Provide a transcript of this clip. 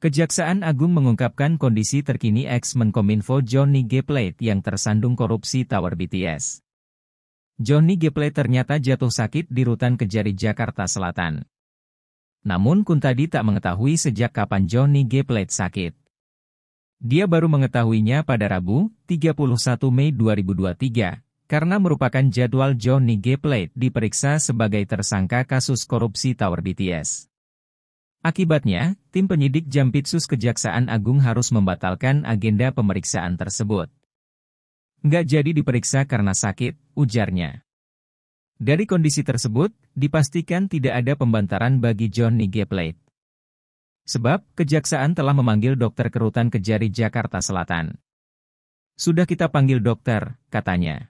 Kejaksaan Agung mengungkapkan kondisi terkini ex-Menkominfo Johnny G. Plate yang tersandung korupsi Tower BTS. Johnny G. Plate ternyata jatuh sakit di rutan Kejari Jakarta Selatan. Namun Kuntadi tak mengetahui sejak kapan Johnny G. Plate sakit. Dia baru mengetahuinya pada Rabu, 31 Mei 2023, karena merupakan jadwal Johnny G. Plate diperiksa sebagai tersangka kasus korupsi Tower BTS. Akibatnya, tim penyidik Jampitsus Kejaksaan Agung harus membatalkan agenda pemeriksaan tersebut. Nggak jadi diperiksa karena sakit, ujarnya. Dari kondisi tersebut, dipastikan tidak ada pembantaran bagi Johnny e. G. Plate. Sebab, kejaksaan telah memanggil dokter kerutan ke Jari Jakarta Selatan. Sudah kita panggil dokter, katanya.